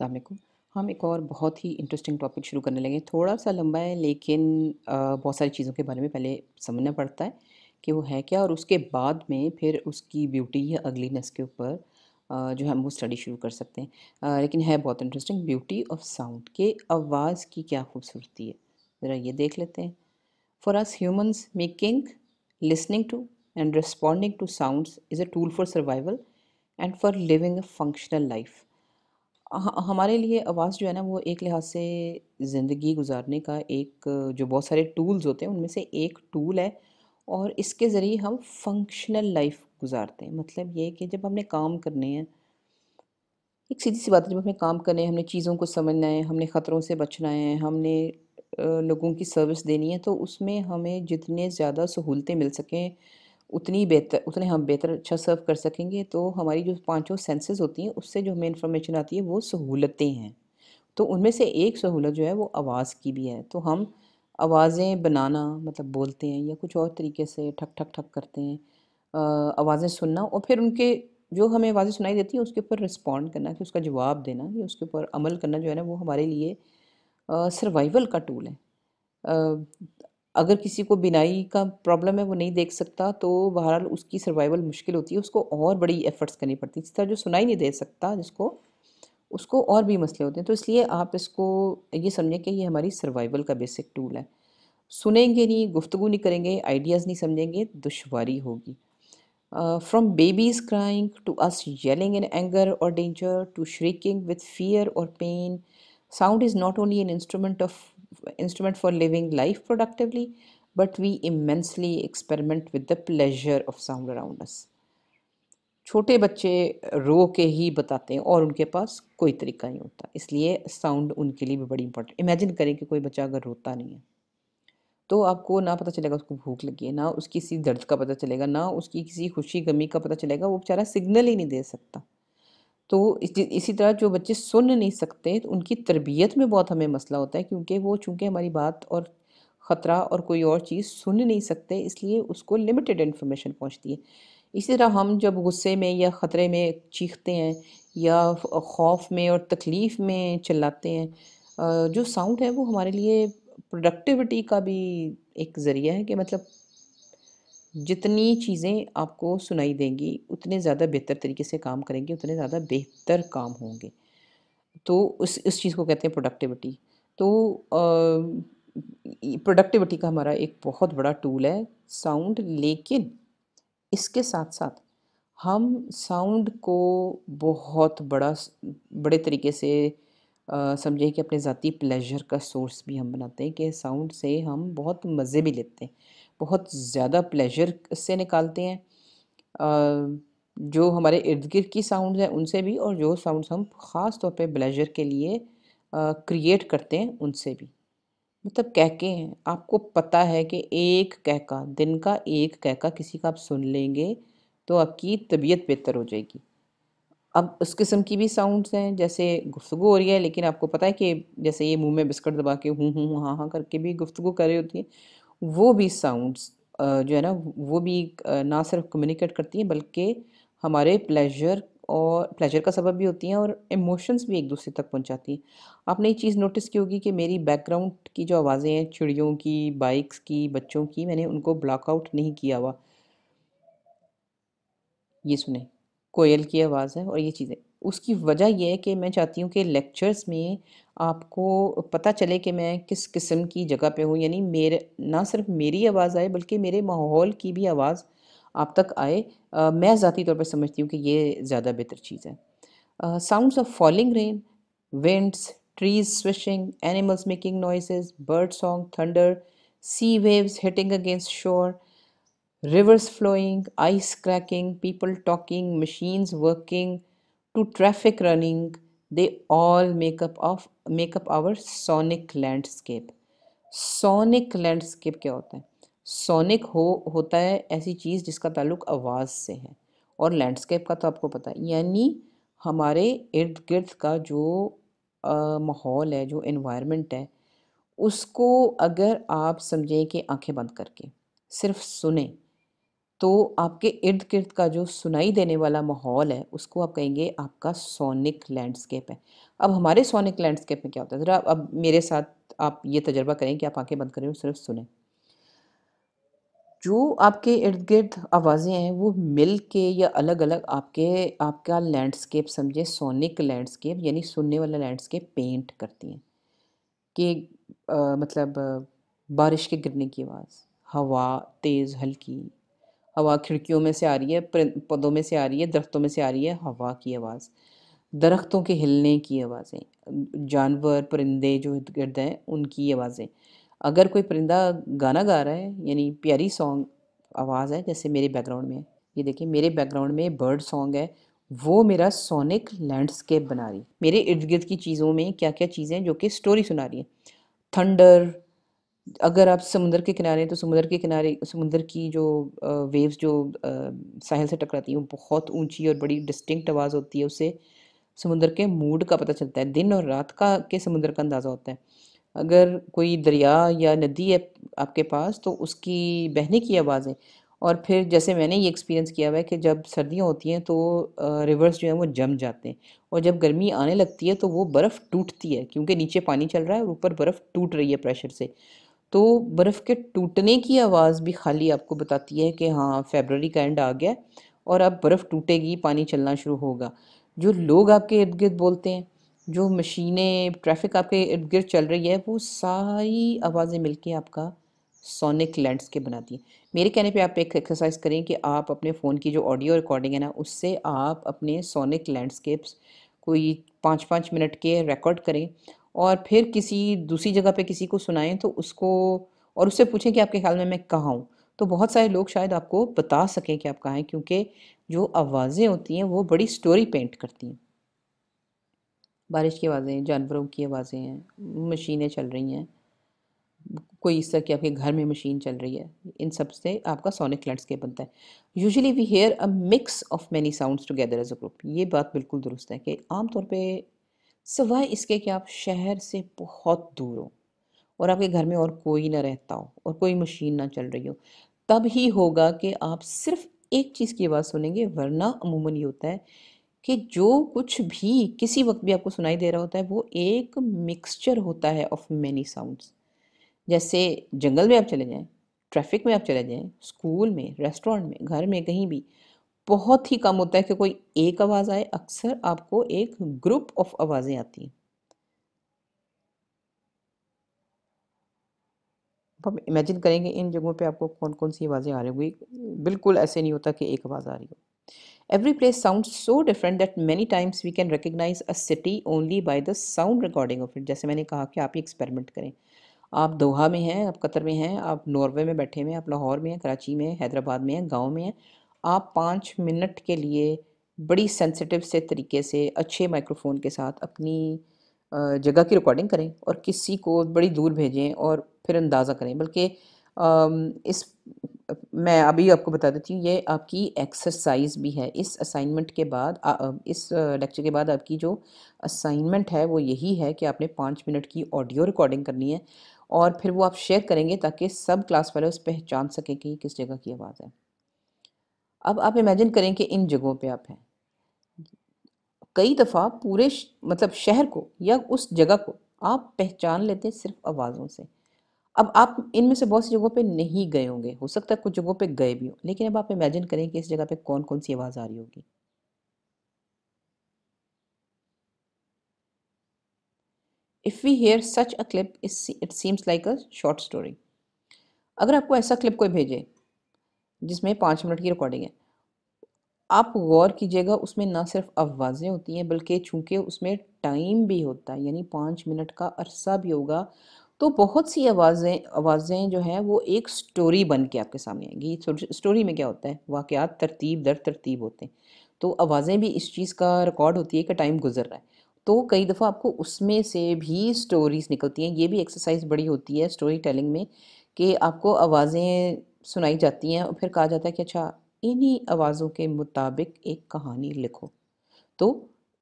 अलकुम हम एक और बहुत ही इंटरेस्टिंग टॉपिक शुरू करने लगे थोड़ा सा लंबा है लेकिन बहुत सारी चीज़ों के बारे में पहले समझना पड़ता है कि वो है क्या और उसके बाद में फिर उसकी ब्यूटी या अगलीनेस के ऊपर जो हम वो स्टडी शुरू कर सकते हैं लेकिन है बहुत इंटरेस्टिंग ब्यूटी ऑफ साउंड के आवाज़ की क्या खूबसूरती है ज़रा ये देख लेते हैं for us humans making listening to and responding to sound is a tool for survival and for living a functional life हमारे लिए आवाज़ जो है ना वो एक लिहाज से ज़िंदगी गुजारने का एक जो बहुत सारे टूल्स होते हैं उनमें से एक टूल है और इसके ज़रिए हम फंक्शनल लाइफ गुजारते हैं मतलब ये कि जब हमने काम करने हैं एक सीधी सी बात है जब हमने काम करने हैं हमने चीज़ों को समझना है हमने ख़तरों से बचना है हमने लोगों की सर्विस देनी है तो उसमें हमें जितने ज़्यादा सहूलतें मिल सकें उतनी बेहतर उतने हम बेहतर अच्छा सर्व कर सकेंगे तो हमारी जो पांचों सेंसेस होती हैं उससे जो हमें इन्फॉर्मेशन आती है वो सहूलतें हैं तो उनमें से एक सहूलत जो है वो आवाज़ की भी है तो हम आवाज़ें बनाना मतलब बोलते हैं या कुछ और तरीके से ठक ठक ठक करते हैं आवाज़ें सुनना और फिर उनके जो हमें आवाज़ें सुनाई देती हैं उसके ऊपर रिस्पॉन्ड करना कि उसका जवाब देना या उसके ऊपर अमल करना जो है ना वो हमारे लिए सर्वाइवल का टूल है अगर किसी को बिनाई का प्रॉब्लम है वो नहीं देख सकता तो बहरहाल उसकी सर्वाइवल मुश्किल होती है उसको और बड़ी एफ़र्ट्स करनी पड़ती है जिस तरह जो सुनाई नहीं दे सकता जिसको उसको और भी मसले होते हैं तो इसलिए आप इसको ये समझें कि ये हमारी सर्वाइवल का बेसिक टूल है सुनेंगे नहीं गुफ्तु नहीं करेंगे आइडियाज़ नहीं समझेंगे दुशारी होगी from babies crying to us yelling in anger और danger to shrieking with fear और pain sound is not only an instrument of instrument for living life productively, but we immensely experiment with the pleasure of sound around us. छोटे बच्चे रो के ही बताते हैं और उनके पास कोई तरीका नहीं होता इसलिए साउंड उनके लिए भी बड़ी इंपॉर्टेंट इमेजिन करें कि कोई बच्चा अगर रोता नहीं है तो आपको ना पता चलेगा उसको भूख लगी है ना उसकी किसी दर्द का पता चलेगा ना उसकी किसी खुशी गमी का पता चलेगा वो बेचारा सिग्नल ही नहीं दे सकता तो इसी तरह जो बच्चे सुन नहीं सकते तो उनकी तरबियत में बहुत हमें मसला होता है क्योंकि वो चूँकि हमारी बात और ख़तरा और कोई और चीज़ सुन नहीं सकते इसलिए उसको लिमिटेड इन्फॉर्मेशन पहुँचती है इसी तरह हम जब गुस्से में या ख़तरे में चीखते हैं या खौफ में और तकलीफ़ में चिल्लाते हैं जो साउंड है वो हमारे लिए प्रोडक्टिविटी का भी एक ज़रिया है कि मतलब जितनी चीज़ें आपको सुनाई देंगी उतने ज़्यादा बेहतर तरीके से काम करेंगे उतने ज़्यादा बेहतर काम होंगे तो उस उस चीज़ को कहते हैं प्रोडक्टिविटी तो प्रोडक्टिविटी का हमारा एक बहुत बड़ा टूल है साउंड लेकिन इसके साथ साथ हम साउंड को बहुत बड़ा बड़े तरीके से समझे कि अपने ज़ाती प्लेजर का सोर्स भी हम बनाते हैं कि साउंड से हम बहुत मज़े भी लेते हैं बहुत ज़्यादा प्लेजर इससे निकालते हैं जो हमारे इर्द गिर्द की साउंड हैं उनसे भी और जो साउंड हम ख़ास तौर पे प्लेजर के लिए क्रिएट करते हैं उनसे भी मतलब कहके हैं आपको पता है कि एक कहका दिन का एक कहका किसी का आप सुन लेंगे तो आपकी तबीयत बेहतर हो जाएगी अब उस किस्म की भी साउंड्स हैं जैसे गुफ्तु हो रही है लेकिन आपको पता है कि जैसे ये मुंह में बिस्कट दबा के हूँ हूँ हाँ हाँ करके भी गुफ्तु कर रही होती है वो भी साउंड्स जो है ना वो भी ना सिर्फ कम्युनिकेट करती हैं बल्कि हमारे प्लेजर और प्लेजर का सबब भी होती हैं और इमोशंस भी एक दूसरे तक पहुंचाती हैं आपने ये चीज़ नोटिस की होगी कि मेरी बैकग्राउंड की जो आवाज़ें हैं चिड़ियों की बाइक्स की बच्चों की मैंने उनको ब्लॉकआउट नहीं किया हुआ ये सुने कोयल की आवाज़ है और ये चीज़ें उसकी वजह यह है कि मैं चाहती हूँ कि लेक्चर्स में आपको पता चले कि मैं किस किस्म की जगह पे हूँ यानी मेरे ना सिर्फ मेरी आवाज़ आए बल्कि मेरे माहौल की भी आवाज़ आप तक आए आ, मैं ज़ाती तौर पर समझती हूँ कि ये ज़्यादा बेहतर चीज़ है sounds of falling rain winds trees swishing animals making noises bird song thunder sea waves hitting against shore rivers flowing ice cracking people talking machines working to traffic running they all make up of make up our sonic landscape sonic landscape क्या होता है sonic हो होता है ऐसी चीज़ जिसका ताल्लुक आवाज़ से है और लैंडस्केप का तो आपको पता है यानी हमारे इर्द गिर्द का जो माहौल है जो इन्वायरमेंट है उसको अगर आप समझें कि आंखें बंद करके सिर्फ सुने तो आपके इर्द गिर्द का जो सुनाई देने वाला माहौल है उसको आप कहेंगे आपका सोनिक लैंडस्केप है अब हमारे सोनिक लैंडस्केप में क्या होता है ज़रा अब मेरे साथ आप ये तजर्बा करें कि आप आंखें बंद करें और सिर्फ सुने जो आपके इर्द गिर्द आवाज़ें हैं वो मिल के या अलग अलग आपके आपका लैंडस्केप समझे सोनिक लैंडस्केप यानी सुनने वाला लैंडस्केप पेंट करती हैं कि मतलब बारिश के गिरने की आवाज़ हवा तेज़ हल्की हवा खिड़कियों में से आ रही है पौधों में से आ रही है दरख्तों में से आ रही है हवा की आवाज़ दरख्तों के हिलने की आवाज़ें जानवर परिंदे जो गिरद हैं उनकी आवाज़ें अगर कोई परिंदा गाना गा रहा है यानी प्यारी सॉन्ग आवाज़ है जैसे मेरे बैकग्राउंड में ये देखिए मेरे बैकग्राउंड में बर्ड सॉन्ग है वो मेरा सोनिक लैंडस्केप बना रही मेरे इर्द गिर्द की चीज़ों में क्या क्या चीज़ें जो कि स्टोरी सुना रही है थंडर अगर आप समुद्र के किनारे तो समुद्र के किनारे समुंदर की जो वेव्स जो साहिल से टकराती हैं वो बहुत ऊंची और बड़ी डिस्टिंक्ट आवाज़ होती है उससे समुद्र के मूड का पता चलता है दिन और रात का के समुद्र का अंदाज़ा होता है अगर कोई दरिया या नदी है आपके पास तो उसकी बहने की आवाज़ें और फिर जैसे मैंने ये एक्सपीरियंस किया हुआ है कि जब सर्दियाँ होती हैं तो रिवर्स जो है वो जम जाते हैं और जब गर्मी आने लगती है तो वो बर्फ़ टूटती है क्योंकि नीचे पानी चल रहा है और ऊपर बर्फ़ टूट रही है प्रेशर से तो बर्फ़ के टूटने की आवाज़ भी खाली आपको बताती है कि हाँ फेबररी का एंड आ गया और अब बर्फ़ टूटेगी पानी चलना शुरू होगा जो लोग आपके इर्द गिर्द बोलते हैं जो मशीनें ट्रैफिक आपके इर्द गिर्द चल रही है वो सारी आवाज़ें मिलके आपका सोनिक लैंडस्केप बनाती हैं मेरे कहने पे आप एक एक्सरसाइज करें कि आप अपने फ़ोन की जो ऑडियो रिकॉर्डिंग है ना उससे आप अपने सोनिक लैंडस्केप्स कोई पाँच पाँच मिनट के रिकॉर्ड करें और फिर किसी दूसरी जगह पे किसी को सुनाएं तो उसको और उससे पूछें कि आपके ख्याल में मैं कहाँ हूँ तो बहुत सारे लोग शायद आपको बता सकें कि आप कहाँ हैं क्योंकि जो आवाज़ें होती हैं वो बड़ी स्टोरी पेंट करती हैं बारिश की आवाज़ें जानवरों की आवाज़ें हैं मशीनें चल रही हैं कोई इस तरह की आपके घर में मशीन चल रही है इन सब से आपका सोनिक लैंडस्केप बनता है usually we hear a mix of many sounds together as a group ये बात बिल्कुल दुरुस्त है कि आमतौर पे सिवाय इसके कि आप शहर से बहुत दूर हो और आपके घर में और कोई ना रहता हो और कोई मशीन ना चल रही हो तब ही होगा कि आप सिर्फ एक चीज़ की आवाज़ सुनेंगे वरना अमूमन ये होता है कि जो कुछ भी किसी वक्त भी आपको सुनाई दे रहा होता है वो एक मिक्सचर होता है ऑफ मैनी साउंड्स जैसे जंगल में आप चले जाएं ट्रैफिक में आप चले जाएं स्कूल में रेस्टोरेंट में घर में कहीं भी बहुत ही कम होता है कि कोई एक आवाज़ आए अक्सर आपको एक ग्रुप ऑफ आवाज़ें आती हैं आप इमेजिन करेंगे इन जगहों पे आपको कौन कौन सी आवाज़ें आ रही होंगी बिल्कुल ऐसे नहीं होता कि एक आवाज़ आ रही हो every place sound so different that many times we can recognize a city only by the sound recording of it जैसे मैंने कहा कि आप एक्सपेरिमेंट करें आप दोहा में हैं आप कतर में हैं आप नॉर्वे में बैठे हुए हैं आप लाहौर में हैं कराची में हैदराबाद में हैं गाँव में हैं आप पाँच मिनट के लिए बड़ी सेंसिटिव से तरीके से अच्छे माइक्रोफोन के साथ अपनी जगह की रिकॉर्डिंग करें और किसी को बड़ी दूर भेजें और फिर अंदाज़ा करें बल्कि इस मैं अभी आपको बता देती हूँ ये आपकी एक्सरसाइज भी है इस असाइनमेंट के बाद आ, इस लेक्चर के बाद आपकी जो असाइनमेंट है वो यही है कि आपने पाँच मिनट की ऑडियो रिकॉर्डिंग करनी है और फिर वो आप शेयर करेंगे ताकि सब क्लास वाले उस पहचान सकें कि किस जगह की आवाज़ है अब आप इमेजिन करें कि इन जगहों पे आप हैं कई दफ़ा पूरे मतलब शहर को या उस जगह को आप पहचान लेते हैं सिर्फ आवाज़ों से अब आप इनमें से बहुत सी जगहों पे नहीं गए होंगे हो सकता है कुछ जगहों पे गए भी हो लेकिन अब आप इमेजिन करें कि इस जगह पे कौन कौन सी आवाज़ आ रही होगी if we hear such a clip it seems like a short story अगर आपको ऐसा क्लिप कोई भेजे जिसमें पाँच मिनट की रिकॉर्डिंग है आप गौर कीजिएगा उसमें ना सिर्फ आवाज़ें होती हैं बल्कि चूँकि उसमें टाइम भी होता है यानी पाँच मिनट का अरसा भी होगा तो बहुत सी आवाज़ें आवाज़ें जो हैं वो एक स्टोरी बन के आपके सामने आएंगी स्टोरी में क्या होता है वाक़ात तरतीब दर तरतीब होते हैं तो आवाज़ें भी इस चीज़ का रिकॉर्ड होती है कि टाइम गुजर रहा है तो कई दफ़ा आपको उसमें से भी स्टोरीज निकलती हैं ये भी एक्सरसाइज बड़ी होती है स्टोरी टेलिंग में कि आपको आवाज़ें सुनाई जाती हैं और फिर कहा जाता है कि अच्छा इन्हीं आवाज़ों के मुताबिक एक कहानी लिखो तो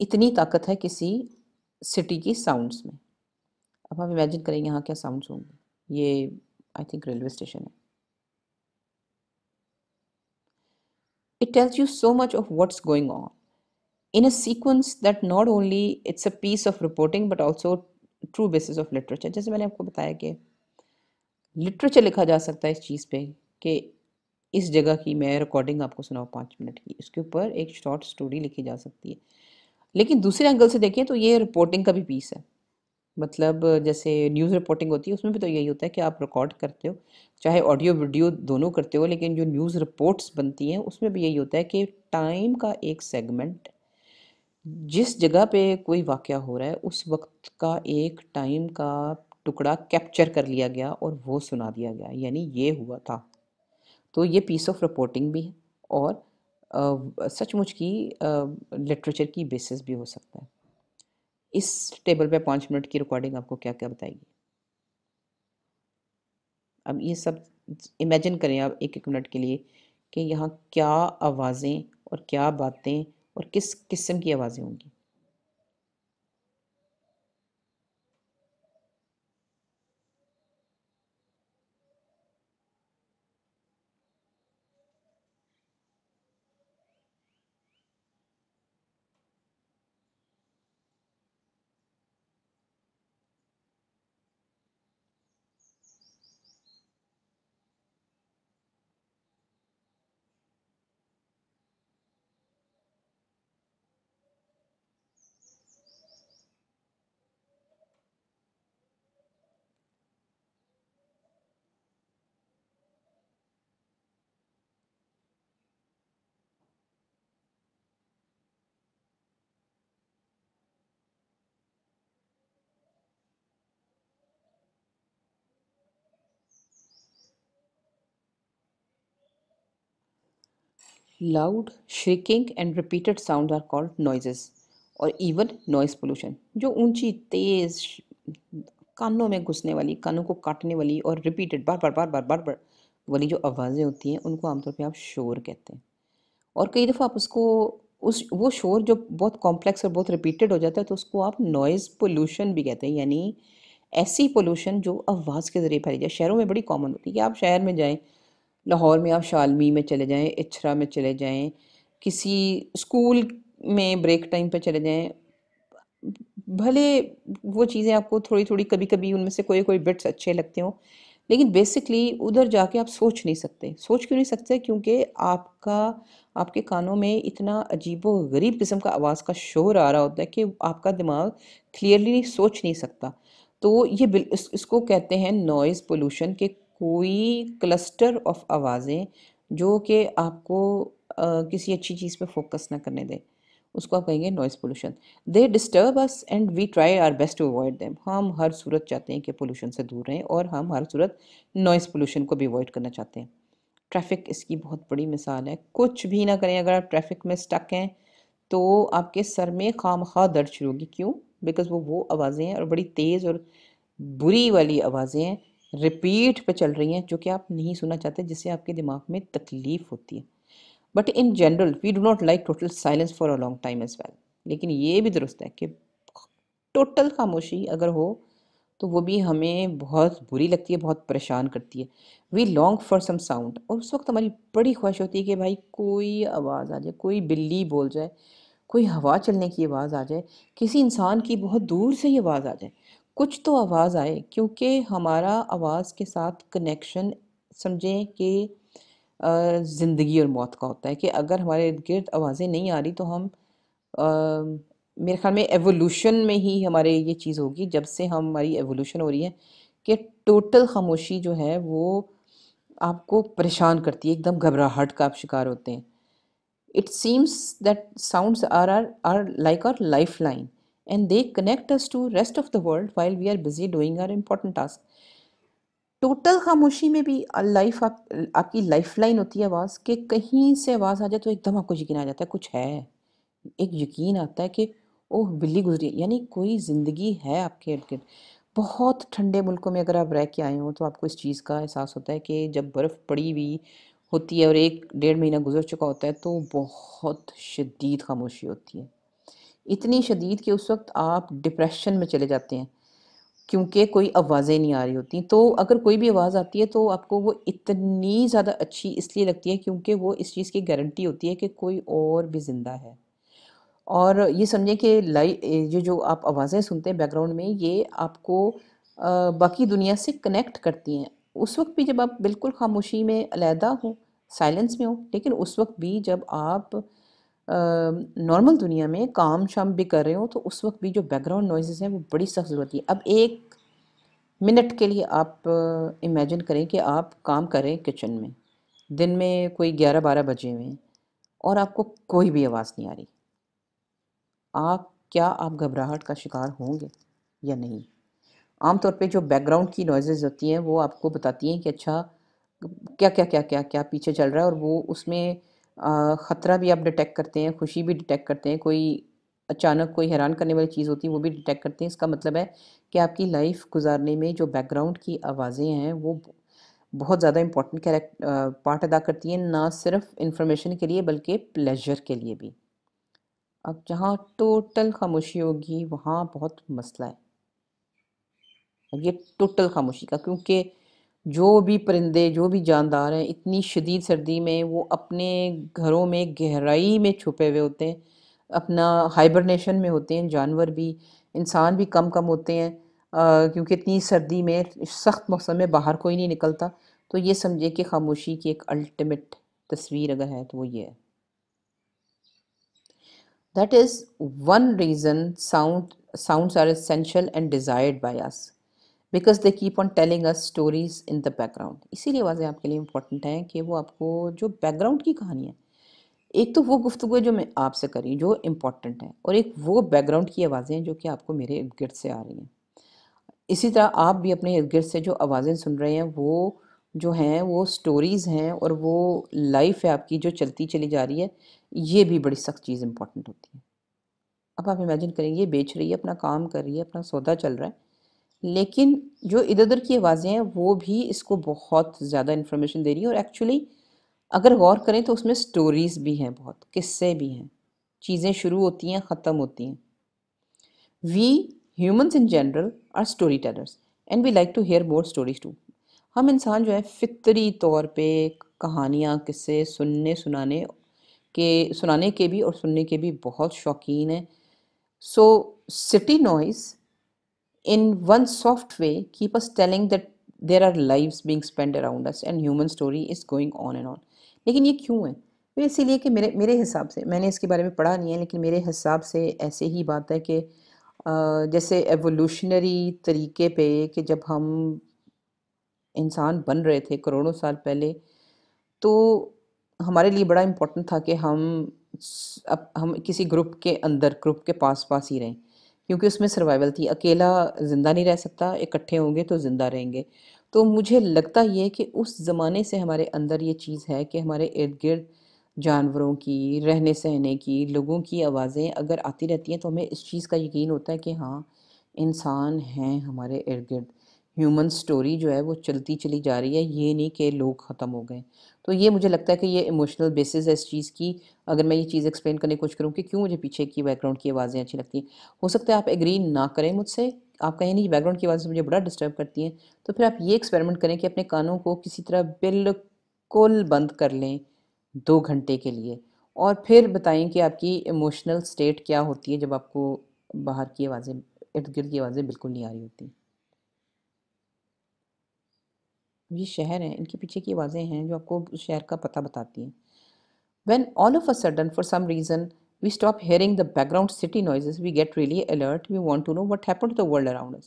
इतनी ताकत है किसी सिटी की साउंड्स में अब हम इमेजिन करें यहाँ क्या साउंड्स होंगे ये आई थिंक रेलवे स्टेशन है it tells you so much of what's going on in a sequence that not only it's a piece of reporting but also true basis of literature जैसे मैंने आपको बताया कि literature लिखा जा सकता है इस चीज़ पे कि इस जगह की मैं रिकॉर्डिंग आपको सुनाऊँ पाँच मिनट की उसके ऊपर एक शॉर्ट स्टोरी लिखी जा सकती है लेकिन दूसरे एंगल से देखें तो ये रिपोर्टिंग का भी पीस है मतलब जैसे न्यूज़ रिपोर्टिंग होती है उसमें भी तो यही होता है कि आप रिकॉर्ड करते हो चाहे ऑडियो वीडियो दोनों करते हो लेकिन जो न्यूज़ रिपोर्ट्स बनती हैं उसमें भी यही होता है कि टाइम का एक सेगमेंट जिस जगह पे कोई वाक़ हो रहा है उस वक्त का एक टाइम का टुकड़ा कैप्चर कर लिया गया और वो सुना दिया गया यानी ये हुआ था तो ये पीस ऑफ रिपोर्टिंग भी है और सचमुच की लिटरेचर की बेसिस भी हो सकता है इस टेबल पे पाँच मिनट की रिकॉर्डिंग आपको क्या क्या बताएगी अब ये सब इमेजिन करें आप एक एक मिनट के लिए कि यहाँ क्या आवाज़ें और क्या बातें और किस किस्म की आवाज़ें होंगी loud shrieking and repeated sound are called noises और इवन नॉइज़ पोल्यूशन जो ऊंची तेज़ कानों में घुसने वाली कानों को काटने वाली और रिपीटेड बार बार बार बार बार बार वाली जो आवाज़ें होती हैं उनको आमतौर पे आप शोर कहते हैं और कई दफ़ा आप उसको उस वो शोर जो बहुत कॉम्प्लेक्स और बहुत रिपीटेड हो जाता है तो उसको आप नॉइज़ पोल्यूशन भी कहते हैं यानी ऐसी पोल्यूशन जो आवाज़ के ज़रिए फैली जाए शहरों में बड़ी कॉमन होती है कि आप शहर में जाएँ लाहौर में आप शालमी में चले जाएं इछरा में चले जाएं किसी स्कूल में ब्रेक टाइम पर चले जाएं भले वो चीज़ें आपको थोड़ी थोड़ी कभी कभी उनमें से कोई कोई बिट्स अच्छे लगते हों लेकिन बेसिकली उधर जाके आप सोच नहीं सकते सोच क्यों नहीं सकते क्योंकि आपका आपके कानों में इतना अजीब व गरीब किस्म का आवाज़ का शोर आ रहा होता है कि आपका दिमाग क्लियरली सोच नहीं सकता तो ये इसको कहते हैं नॉइज़ पोलूशन के कोई क्लस्टर ऑफ आवाज़ें जो कि आपको आ, किसी अच्छी चीज़ पे फोकस ना करने दें उसको आप कहेंगे noise pollution they disturb us and we try our best to avoid them हम हर सूरत चाहते हैं कि पोल्यूशन से दूर रहें और हम हर सूरत नॉइज़ पोल्यूशन को भी अवॉइड करना चाहते हैं ट्रैफिक इसकी बहुत बड़ी मिसाल है कुछ भी ना करें अगर आप ट्रैफिक में स्टक हैं तो आपके सर में खाम खा दर्द शुरू होगी क्यों बिकॉज़ वो वो आवाज़ें हैं और बड़ी तेज़ और बुरी वाली आवाज़ें हैं रिपीट पे चल रही हैं जो कि आप नहीं सुनना चाहते जिससे आपके दिमाग में तकलीफ होती है but in general we do not like total silence for a long time as well लेकिन ये भी दुरुस्त है कि टोटल खामोशी अगर हो तो वो भी हमें बहुत बुरी लगती है बहुत परेशान करती है we long for some sound और उस वक्त हमारी बड़ी ख्वाहिश होती है कि भाई कोई आवाज़ आ जाए कोई बिल्ली बोल जाए कोई हवा चलने की आवाज़ आ जाए किसी इंसान की बहुत दूर से ही आवाज़ आ जाए कुछ तो आवाज़ आए क्योंकि हमारा आवाज़ के साथ कनेक्शन समझें कि ज़िंदगी और मौत का होता है कि अगर हमारे इर्द गिर्द आवाज़ें नहीं आ रही तो हम आ, मेरे ख्याल में एवोल्यूशन में ही हमारे ये चीज़ होगी जब से हम हमारी एवोल्यूशन हो रही है कि टोटल खामोशी जो है वो आपको परेशान करती है एकदम घबराहट का आप शिकार होते हैं it seems that sounds are are are like our lifeline and they connect us to rest of the world while we are busy doing our important task total खामोशी में भी लाइफ आप आपकी लाइफ लाइन होती है आवाज़ कि कहीं से आवाज़ आ जाए तो एकदम आपको यकीन आ जाता है कुछ है एक यकीन आता है कि ओह बिल्ली गुजरी यानी कोई ज़िंदगी है आपके इर्द गिर्द बहुत ठंडे मुल्कों में अगर आप रह के आए हो तो आपको इस चीज़ का एहसास होता है कि जब बर्फ़ पड़ी हुई होती है और एक डेढ़ महीना गुजर चुका होता है तो बहुत शदीद खामोशी होती है इतनी शदीद कि उस वक्त आप डिप्रेशन में चले जाते हैं क्योंकि कोई आवाज़ें नहीं आ रही होती तो अगर कोई भी आवाज़ आती है तो आपको वो इतनी ज़्यादा अच्छी इसलिए लगती है क्योंकि वो इस चीज़ की गारंटी होती है कि कोई और भी ज़िंदा है और ये समझें कि लाइ ये जो आप आवाज़ें सुनते हैं बैकग्राउंड में ये आपको बाकी दुनिया से कनेक्ट करती हैं उस वक्त भी जब आप बिल्कुल खामोशी में अलहदा हो साइलेंस में हो लेकिन उस वक्त भी जब आप नॉर्मल दुनिया में काम शाम भी कर रहे हो तो उस वक्त भी जो बैकग्राउंड नॉइजेज़ हैं वो बड़ी सख्त ज़रूरत है अब एक मिनट के लिए आप इमेजिन करें कि आप काम करें किचन में दिन में कोई ग्यारह बारह बजे में और आपको कोई भी आवाज़ नहीं आ रही आप क्या आप घबराहट का शिकार होंगे या नहीं आमतौर पे जो बैकग्राउंड की नॉइजेज़ होती हैं वो आपको बताती हैं कि अच्छा क्या क्या क्या क्या क्या पीछे चल रहा है और वो उसमें ख़तरा भी आप डिटेक्ट करते हैं खुशी भी डिटेक्ट करते हैं कोई अचानक कोई हैरान करने वाली चीज़ होती है वो भी डिटेक्ट करते हैं इसका मतलब है कि आपकी लाइफ गुजारने में जो बैकग्राउंड की आवाज़ें हैं वो बहुत ज़्यादा इम्पॉर्टेंट कैरेक्ट पार्ट अदा करती हैं ना सिर्फ इन्फॉर्मेशन के लिए बल्कि प्लेजर के लिए भी अब जहाँ टोटल खामोशी होगी वहाँ बहुत मसला है अब ये टोटल खामोशी का क्योंकि जो भी परिंदे जो भी जानदार हैं इतनी शदीद सर्दी में वो अपने घरों में गहराई में छुपे हुए होते हैं अपना हाइबरनेशन में होते हैं जानवर भी इंसान भी कम कम होते हैं क्योंकि इतनी सर्दी में सख्त मौसम में बाहर कोई नहीं निकलता तो ये समझे कि खामोशी की एक अल्टीमेट तस्वीर अगर है तो वो ये है that is one reason sound sounds are essential and desired by us because they keep on telling us stories in the background इसीलिए आवाज़ें आपके लिए इंपॉर्टेंट हैं कि वो आपको जो बैकग्राउंड की कहानी है एक तो वो गुफ्तु जो मैं आपसे करी जो इम्पॉर्टेंट है और एक वो बैकग्राउंड की आवाज़ें हैं जो कि आपको मेरे इर्द गिर्द से आ रही हैं इसी तरह आप भी अपने इर्द गिर्द से जो आवाज़ें सुन रहे हैं वो जो हैं वो स्टोरीज़ हैं और वो लाइफ है आपकी जो चलती चली जा रही है ये भी बड़ी सख्त चीज़ इंपॉर्टेंट होती है अब आप इमेजिन करें ये बेच रही है अपना काम कर रही है अपना सौदा चल रहा है लेकिन जो इधर उधर की आवाज़ें हैं वो भी इसको बहुत ज़्यादा इन्फॉर्मेशन दे रही हैं और एक्चुअली अगर गौर करें तो उसमें स्टोरीज़ भी हैं बहुत किस्से भी हैं चीज़ें शुरू होती हैं ख़त्म होती हैं we humans in general are story tellers and we like to hear more stories to हम इंसान जो है फितरी तौर पे कहानियाँ किस्से सुनने सुनाने के सुनाने के भी और सुनने के भी बहुत शौकीन हैं so city noise in one soft way keep us telling that there are lives being spent around us and human story is going on and on लेकिन ये क्यों है तो इसीलिए कि मेरे मेरे हिसाब से मैंने इसके बारे में पढ़ा नहीं है लेकिन मेरे हिसाब से ऐसे ही बात है कि जैसे एवोल्यूशनरी तरीके पे कि जब हम इंसान बन रहे थे करोड़ों साल पहले तो हमारे लिए बड़ा इम्पोर्टेंट था कि हम अब हम किसी ग्रुप के अंदर ग्रुप के पास पास ही रहें क्योंकि उसमें सर्वाइवल थी अकेला ज़िंदा नहीं रह सकता इकट्ठे होंगे तो ज़िंदा रहेंगे तो मुझे लगता ये कि उस ज़माने से हमारे अंदर ये चीज़ है कि हमारे इर्द गिर्द जानवरों की रहने सहने की लोगों की आवाज़ें अगर आती रहती हैं तो हमें इस चीज़ का यकीन होता है कि हाँ इंसान हैं हमारे इर्द गिर्द ह्यूमन स्टोरी जो है वो चलती चली जा रही है ये नहीं कि लोग ख़त्म हो गए तो ये मुझे लगता है कि ये इमोशनल बेसिस है इस चीज़ की अगर मैं ये चीज़ एक्सप्लेन करने की कोशिश करूँ कि क्यों मुझे पीछे की बैकग्राउंड की आवाज़ें अच्छी लगती हैं हो सकता है आप एग्री ना करें मुझसे आप कहें नहीं बैकग्राउंड की आवाज़ें मुझे बड़ा डिस्टर्ब करती हैं तो फिर आप ये एक्सपेरिमेंट करें कि अपने कानों को किसी तरह बिल्कुल बंद कर लें दो घंटे के लिए और फिर बताएं कि आपकी इमोशनल स्टेट क्या होती है जब आपको बाहर की आवाज़ें इर्द गिर्द की आवाज़ें बिल्कुल नहीं आ रही होती ये शहर हैं इनके पीछे की आवाज़ें हैं जो आपको उस शहर का पता बताती हैं when all of a sudden for some reason we stop hearing the background city noises we get really alert we want to know what happen to the world around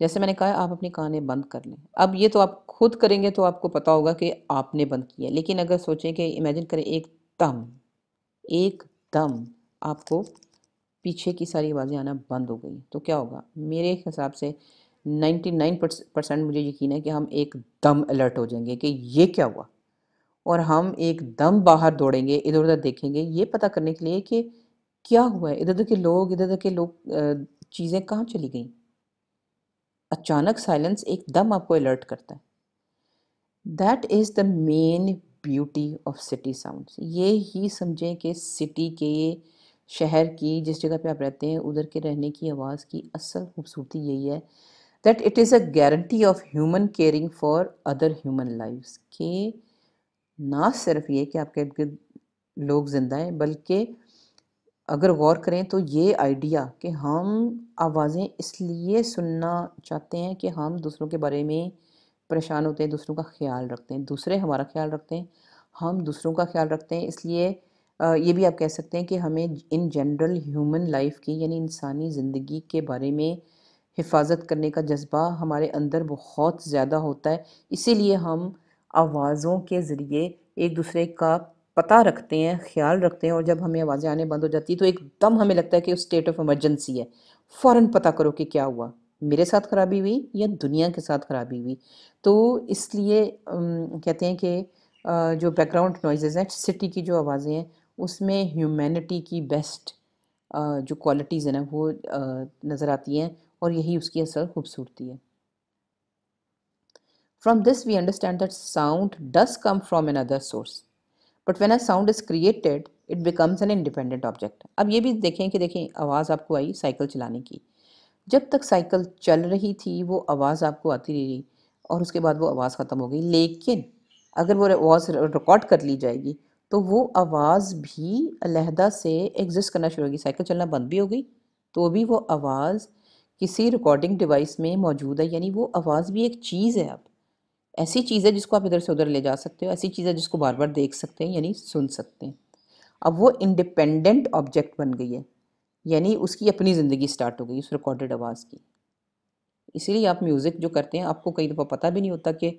जैसे मैंने कहा आप अपनी कानें बंद कर लें अब ये तो आप खुद करेंगे तो आपको पता होगा कि आपने बंद किया लेकिन अगर सोचें कि इमेजिन करें एक दम एक दम आपको पीछे की सारी आवाज़ें आना बंद हो गई तो क्या होगा मेरे हिसाब से 99 परसेंट मुझे यकीन है कि हम एक दम अलर्ट हो जाएंगे कि ये क्या हुआ और हम एक दम बाहर दौड़ेंगे इधर उधर देखेंगे ये पता करने के लिए कि क्या हुआ है इधर उधर के लोग इधर उधर के लोग चीज़ें कहाँ चली गई अचानक साइलेंस एक दम आपको अलर्ट करता है that is the main beauty of city sound ये ही समझें कि सिटी के शहर की जिस जगह पे आप रहते हैं उधर के रहने की आवाज़ की असल खूबसूरती यही है that it is a guarantee of human caring for other human life कि ना सिर्फ ये कि आपके इर्द लोग ज़िंदा हैं बल्कि अगर गौर करें तो ये आइडिया कि हम आवाज़ें इसलिए सुनना चाहते हैं कि हम दूसरों के बारे में परेशान होते हैं दूसरों का ख्याल रखते हैं दूसरे हमारा ख्याल रखते हैं हम दूसरों का ख्याल रखते हैं इसलिए ये भी आप कह सकते हैं कि हमें इन जनरल ह्यूमन लाइफ की यानी इंसानी ज़िंदगी के बारे में हिफाजत करने का जज्बा हमारे अंदर बहुत ज़्यादा होता है इसीलिए हम आवाज़ों के ज़रिए एक दूसरे का पता रखते हैं ख्याल रखते हैं और जब हमें आवाज़ें आने बंद हो जाती है तो एकदम हमें लगता है कि स्टेट ऑफ इमरजेंसी है फ़ौर पता करो कि क्या हुआ मेरे साथ ख़राबी हुई या दुनिया के साथ ख़राबी हुई तो इसलिए कहते हैं कि जो बैकग्राउंड नॉइज़ हैं सिटी की जो आवाज़ें हैं उसमें ह्यूमैनिटी की बेस्ट जो क्वालिटीज़ है ना वो नज़र आती हैं और यही उसकी असल खूबसूरती है this we understand that sound sound come from another source but when a sound is created it becomes an independent object अब ये भी देखें कि देखें आवाज़ आपको आई साइकिल चलाने की जब तक साइकिल चल रही थी वो आवाज़ आपको आती रही और उसके बाद वो आवाज़ ख़त्म हो गई लेकिन अगर वो आवाज़ रिकॉर्ड कर ली जाएगी तो वो आवाज़ भी अलहदा से एग्जिस्ट करना शुरू होगी साइकिल चलना बंद भी हो गई तो भी वो आवाज़ किसी रिकॉर्डिंग डिवाइस में मौजूद है यानी वो आवाज़ भी एक चीज़ है अब ऐसी चीज़ है जिसको आप इधर से उधर ले जा सकते हो ऐसी चीज़ है जिसको बार बार देख सकते हैं यानी सुन सकते हैं अब वो इंडिपेंडेंट ऑब्जेक्ट बन गई है यानी उसकी अपनी ज़िंदगी स्टार्ट हो गई उस रिकॉर्डेड आवाज़ की इसीलिए आप म्यूज़िक जो करते हैं आपको कई दफ़ा पता भी नहीं होता कि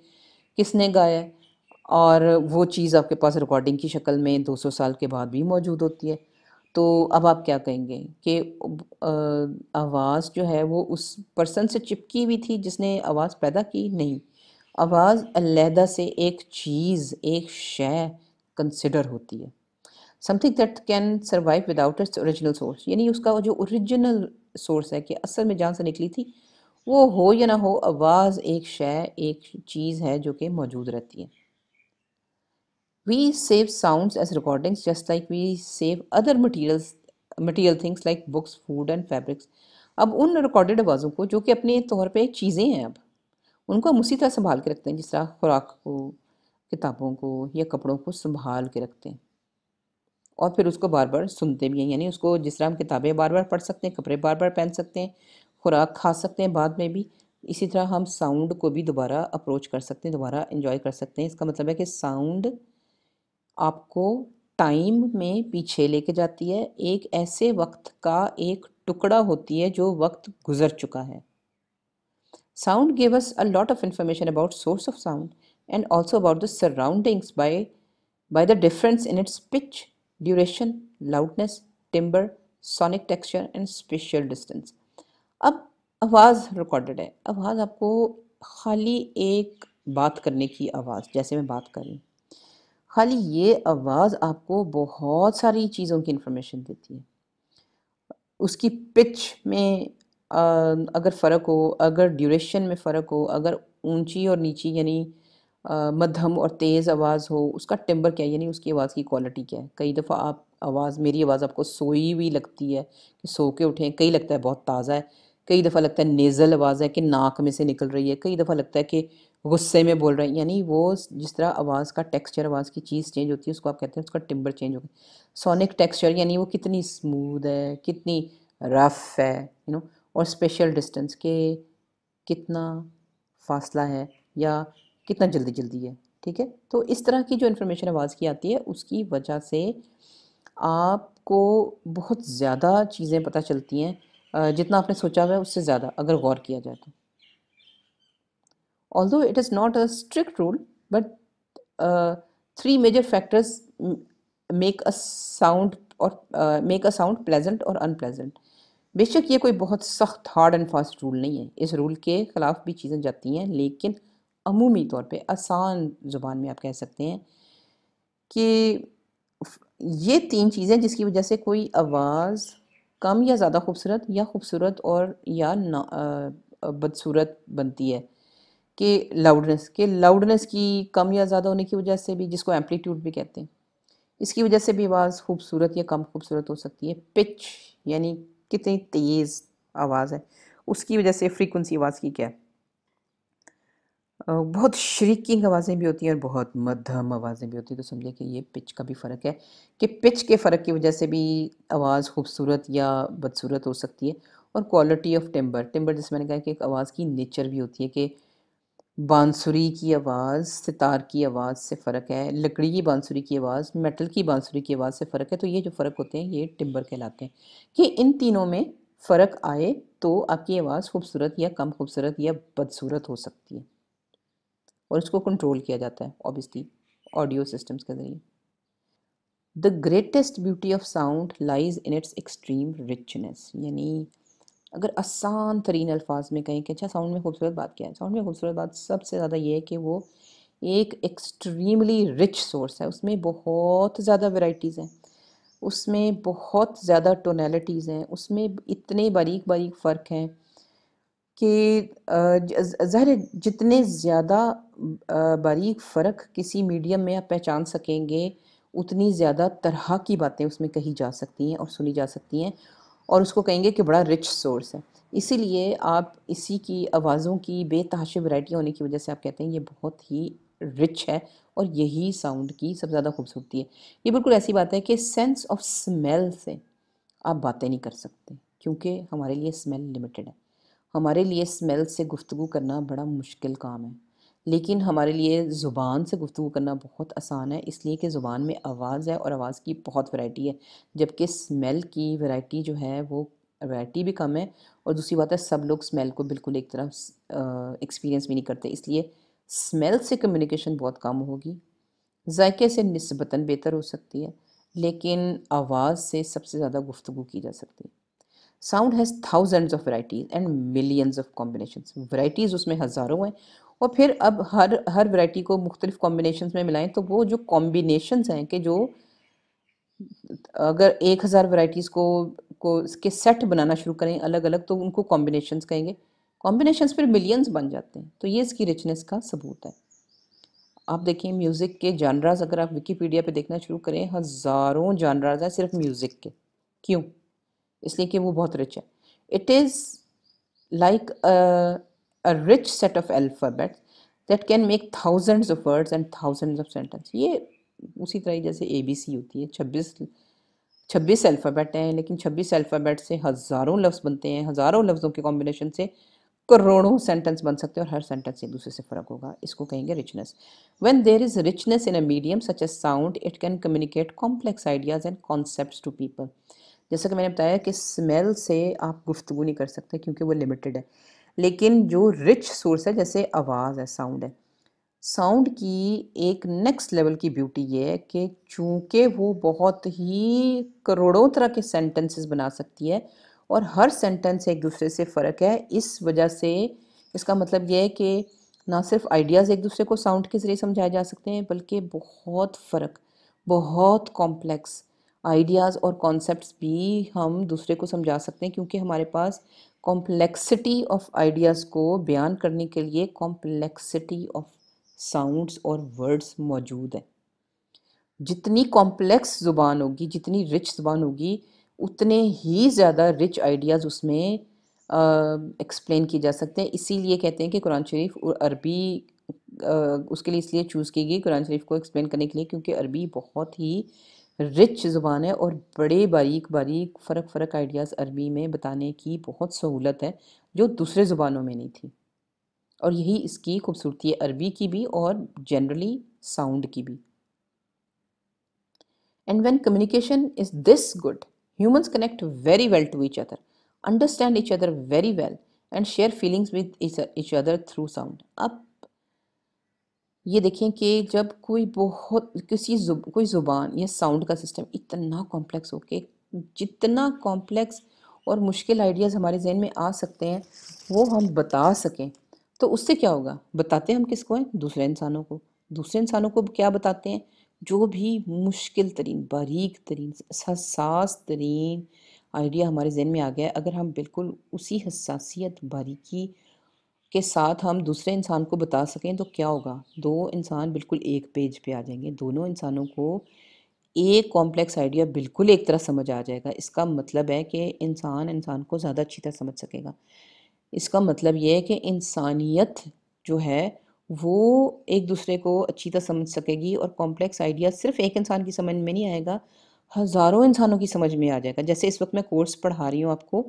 किसने गाया है और वो चीज़ आपके पास रिकॉर्डिंग की शक्ल में 200 साल के बाद भी मौजूद होती है तो अब आप क्या कहेंगे कि आवाज़ जो है वो उस पर्सन से चिपकी हुई थी जिसने आवाज़ पैदा की नहीं आवाज़ अलहदा से एक चीज़ एक शय कंसिडर होती है something that can survive without its original source यानी उसका जो ओरिजिनल सोर्स है कि असल में जान से निकली थी वो हो या ना हो आवाज़ एक शय एक चीज़ है जो कि मौजूद रहती है We save sounds as recordings just like we save other materials material things like books, food and fabrics. अब उन रिकॉर्डेड आवाज़ों को जो कि अपने तौर पे चीज़ें हैं अब उनको हम उसी तरह संभाल के रखते हैं जिस तरह खुराक को किताबों को या कपड़ों को संभाल के रखते हैं और फिर उसको बार बार सुनते भी हैं यानी उसको जिस तरह हम किताबें बार बार पढ़ सकते हैं कपड़े बार बार पहन सकते हैं खुराक खा सकते हैं बाद में भी इसी तरह हम साउंड को भी दोबारा अप्रोच कर सकते हैं दोबारा इंजॉय कर सकते हैं इसका मतलब है कि साउंड आपको टाइम में पीछे लेके जाती है एक ऐसे वक्त का एक टुकड़ा होती है जो वक्त गुजर चुका है sound give us a lot of information about source of sound and also about the surroundings by by the difference in its pitch duration loudness timbre sonic texture and spatial distance अब आवाज़ recorded है आवाज़ आपको खाली एक बात करने की आवाज़ जैसे मैं बात कर रही खाली ये आवाज़ आपको बहुत सारी चीज़ों की इन्फॉर्मेशन देती है उसकी पिच में अगर फ़र्क हो अगर ड्यूरेशन में फ़र्क हो अगर ऊंची और नीची यानी मध्यम और तेज़ आवाज़ हो उसका टिम्बर क्या है यानी उसकी आवाज़ की क्वालिटी क्या है कई दफ़ा आप आवाज़ मेरी आवाज़ आपको सोई हुई लगती है कि सो के उठें कई लगता है बहुत ताज़ा है कई दफ़ा लगता है नेज़ल आवाज़ है कि नाक में से निकल रही है कई दफ़ा लगता है कि गुस्से में बोल रहे हैं यानी वो जिस तरह आवाज़ का टेक्सचर आवाज़ की चीज़ चेंज होती है उसको आप कहते हैं उसका टिम्बर चेंज हो गया सोनिक टेक्सचर यानी वो कितनी स्मूद है कितनी रफ है यू नो और स्पेशल डिस्टेंस के कितना फासला है या कितना जल्दी जल्दी है ठीक है तो इस तरह की जो इन्फॉर्मेशन आवाज़ की आती है उसकी वजह से आपको बहुत ज़्यादा चीज़ें पता चलती हैं जितना आपने सोचा हुआ है उससे ज़्यादा अगर गौर किया जाए तो Although it is not a strict rule, but uh, three major factors make a sound और मेक अ साउंड प्लेजेंट और अनप्लेजेंट बेशक ये कोई बहुत सख्त हार्ड एंड फास्ट रूल नहीं है इस रूल के ख़िलाफ़ भी चीज़ें जाती हैं लेकिन अमूमी तौर पे आसान ज़ुबान में आप कह सकते हैं कि ये तीन चीज़ें जिसकी वजह से कोई आवाज़ कम या ज़्यादा खूबसूरत या खूबसूरत और या बदसूरत बनती है कि लाउडनेस के लाउडनेस की कम या ज़्यादा होने की वजह से भी जिसको एम्पलीट्यूड भी कहते हैं इसकी वजह से भी आवाज़ खूबसूरत या कम खूबसूरत हो सकती है पिच यानी कितनी तेज़ आवाज़ है उसकी वजह से फ्रीकुनसी आवाज़ की क्या है बहुत श्रीकिंग आवाज़ें भी होती हैं और बहुत मध्यम आवाज़ें भी होती हैं तो समझे कि ये पिच का भी फ़र्क है कि पिच के फ़र्क की वजह से भी आवाज़ खूबसूरत या बदसूरत हो सकती है और क्वालिटी ऑफ टिम्बर टिम्बर जैसे मैंने कहा कि एक आवाज़ की नेचर भी होती है कि बांसुरी की आवाज़ सितार की आवाज़ से फ़र्क है लकड़ी की बांसुरी की आवाज़ मेटल की बांसुरी की आवाज़ से फ़र्क है तो ये जो फ़र्क होते हैं ये टिम्बर कहलाते हैं कि इन तीनों में फ़र्क आए तो आपकी आवाज़ खूबसूरत या कम खूबसूरत या बदसूरत हो सकती है और इसको कंट्रोल किया जाता है ऑब्वियसली ऑडियो सिस्टम्स के ज़रिए the greatest beauty of sound lies in its extreme richness यानी अगर आसान तरीन अल्फाज में कहें कि अच्छा साउंड में खूबसूरत बात क्या है साउंड में खूबसूरत बात सबसे ज़्यादा ये है कि वो एक एक्सट्रीमली रिच सोर्स है उसमें बहुत ज़्यादा वेराइटीज़ हैं उसमें बहुत ज़्यादा टोनेलिटीज़ हैं उसमें इतने बारीक बारीक फ़र्क हैं कि ज़ाहिर जितने ज़्यादा बारीक फ़र्क किसी मीडियम में आप पहचान सकेंगे उतनी ज़्यादा तरह की बातें उसमें कही जा सकती हैं और सुनी जा सकती हैं और उसको कहेंगे कि बड़ा रिच सोर्स है इसीलिए आप इसी की आवाज़ों की बेतहाशी वैरायटी होने की वजह से आप कहते हैं ये बहुत ही रिच है और यही साउंड की सबसे ज़्यादा खूबसूरती है ये बिल्कुल ऐसी बात है कि सेंस ऑफ स्मेल से आप बातें नहीं कर सकते क्योंकि हमारे लिए स्मेल लिमिटेड है हमारे लिए स्मेल से गुफ्तु करना बड़ा मुश्किल काम है लेकिन हमारे लिए ज़ुबान से गुफ्तु करना बहुत आसान है इसलिए कि ज़ुबान में आवाज़ है और आवाज़ की बहुत वैरायटी है जबकि स्मेल की वैरायटी जो है वो वैरायटी भी कम है और दूसरी बात है सब लोग स्मेल को बिल्कुल एक तरफ एक्सपीरियंस भी नहीं करते इसलिए स्मेल से कम्युनिकेशन बहुत कम होगी जायके से नस्बता बेहतर हो सकती है लेकिन आवाज़ से सबसे ज़्यादा गुफ्तु की जा सकती है sound has thousands of varieties and millions of combination varieties उसमें हज़ारों हैं और फिर अब हर हर वैरायटी को मुख्तलिफ कॉम्बिनेशन में मिलाएं तो वो जो कॉम्बिनेशन हैं कि जो अगर एक हज़ार वैराइटीज़ को को इसके सेट बनाना शुरू करें अलग अलग तो उनको कॉम्बिनेशन कहेंगे कॉम्बिनेशन फिर मिलियंस बन जाते हैं तो ये इसकी रिचनेस का सबूत है आप देखिए म्यूज़िक के जानराज अगर आप विकीपीडिया पे देखना शुरू करें हज़ारों जानराज हैं सिर्फ म्यूज़िक के क्यों इसलिए कि वो बहुत रिच है it is like a rich set of alphabets that can make thousands of words and thousands of sentences. ये उसी तरह जैसे ए बी सी होती है छब्बीस छब्बीस अल्फ़ाबेट हैं लेकिन छब्बीस अल्फ़ाबेट से हज़ारों लफ्ज़ बनते हैं हज़ारों लफ्ज़ों के कॉम्बिनेशन से करोड़ों सेंटेंस बन सकते हैं और हर सेंटेंस एक दूसरे से फ़र्क होगा इसको कहेंगे richness when there is richness in a medium such as sound it can communicate complex ideas and concept to people जैसा कि मैंने बताया कि स्मेल से आप गुफ्तु नहीं कर सकते क्योंकि वो लिमिटेड है लेकिन जो रिच सोर्स है जैसे आवाज़ है साउंड है साउंड की एक नेक्स्ट लेवल की ब्यूटी ये है कि चूँकि वो बहुत ही करोड़ों तरह के सेंटेंसेस बना सकती है और हर सेंटेंस एक दूसरे से फ़र्क है इस वजह से इसका मतलब यह है कि ना सिर्फ आइडियाज़ एक दूसरे को साउंड के ज़रिए समझाए जा सकते हैं बल्कि बहुत फ़र्क बहुत कॉम्प्लेक्स आइडियाज़ और कॉन्सेप्ट्स भी हम दूसरे को समझा सकते हैं क्योंकि हमारे पास कॉम्प्लेक्सिटी ऑफ आइडियाज़ को बयान करने के लिए कॉम्प्लेक्सिटी ऑफ साउंड्स और वर्ड्स मौजूद हैं जितनी कॉम्प्लेक्स ज़ुबान होगी जितनी रिच ज़ुबान होगी उतने ही ज़्यादा रिच आइडियाज़ उसमें एक्सप्लेन किए जा सकते हैं इसीलिए कहते हैं कि कुरान शरीफ और अरबी उसके लिए इसलिए चूज़ की गई कुरान शरीफ को एक्सप्लेन करने के लिए क्योंकि अरबी बहुत ही रिच ज़ुबान है और बड़े बारीक बारीक फ़र्क फ़र्क आइडियाज़ अरबी में बताने की बहुत सहूलत है जो दूसरे ज़ुबानों में नहीं थी और यही इसकी खूबसूरती है अरबी की भी और जनरली साउंड की भी and when communication is this good humans connect very well to each other understand each other very well and share feelings with each other through sound अब ये देखें कि जब कोई बहुत किसी जुब, कोई ज़ुबान या साउंड का सिस्टम इतना कॉम्प्लेक्स हो के जितना कॉम्प्लेक्स और मुश्किल आइडियाज़ हमारे जहन में आ सकते हैं वो हम बता सकें तो उससे क्या होगा बताते हम किसको हैं दूसरे इंसानों को दूसरे इंसानों को क्या बताते हैं जो भी मुश्किल तरीन बारीक तरीन हसास तरीन आइडिया हमारे जहन में आ गया अगर हम बिल्कुल उसी हसासीत बारीकी के साथ हम दूसरे इंसान को बता सकें तो क्या होगा दो इंसान बिल्कुल एक पेज पे आ जाएंगे दोनों इंसानों को एक कॉम्प्लेक्स आइडिया बिल्कुल एक तरह समझ आ जाएगा इसका मतलब है कि इंसान इंसान को ज़्यादा अच्छी तरह समझ सकेगा इसका मतलब ये है कि इंसानियत जो है वो एक दूसरे को अच्छी तरह समझ सकेगी और कॉम्प्लेक्स आइडिया सिर्फ एक इंसान की समझ में नहीं आएगा हज़ारों इंसानों की समझ में आ जाएगा जैसे इस वक्त मैं कोर्स पढ़ा रही हूँ आपको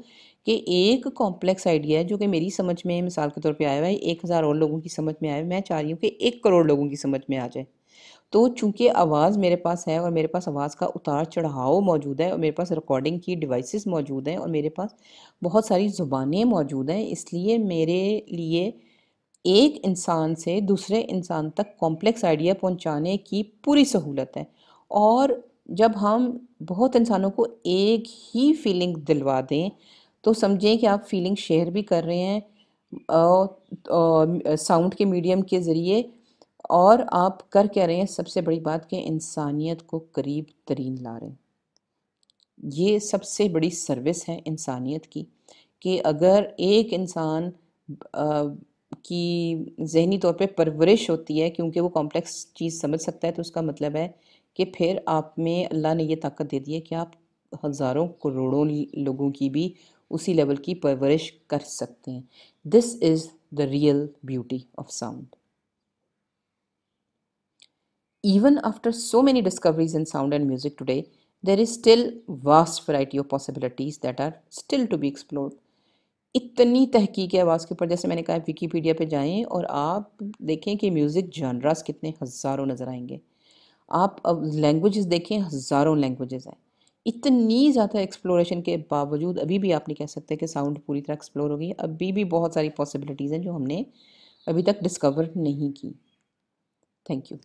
कि एक कॉम्प्लेक्स आइडिया है जो कि मेरी समझ में मिसाल के तौर पे आया हुआ है एक हज़ार और लोगों की समझ में आया है मैं चाह रही हूँ कि एक करोड़ लोगों की समझ में आ जाए तो चूंकि आवाज़ मेरे पास है और मेरे पास आवाज़ का उतार चढ़ाव मौजूद है और मेरे पास रिकॉर्डिंग की डिवाइसेस मौजूद हैं और मेरे पास बहुत सारी ज़ुबानें मौजूद हैं इसलिए मेरे लिए एक इंसान से दूसरे इंसान तक कॉम्प्लेक्स आइडिया पहुंचाने की पूरी सहूलत है और जब हम बहुत इंसानों को एक ही फीलिंग दिलवा दें तो समझें कि आप फीलिंग शेयर भी कर रहे हैं साउंड के मीडियम के ज़रिए और आप कर कह रहे हैं सबसे बड़ी बात कि इंसानियत को करीब तरीन ला रहे हैं ये सबसे बड़ी सर्विस है इंसानियत की कि अगर एक इंसान की जहनी तौर पे परवरिश होती है क्योंकि वो कॉम्प्लेक्स चीज़ समझ सकता है तो उसका मतलब है कि फिर आप में अल्लाह ने ये ताकत दे दी है कि आप हज़ारों करोड़ों लोगों की भी उसी लेवल की परवरिश कर सकते हैं this is the real beauty of sound even after so many discoveries in sound and music today there is still vast variety of possibilities that are still to be explored इतनी तहकीक है आवाज़ के ऊपर जैसे मैंने कहा विकीपीडिया पे जाएं और आप देखें कि म्यूज़िक जानरास कितने हज़ारों नज़र आएंगे आप अब लैंग्वेजेस देखें हज़ारों लैंग्वेजेस हैं इतनी ज़्यादा एक्सप्लोरेशन के बावजूद अभी भी आप नहीं कह सकते कि साउंड पूरी तरह एक्सप्लोर हो गई अभी भी बहुत सारी पॉसिबिलिटीज़ हैं जो हमने अभी तक डिस्कवर नहीं की थैंक यू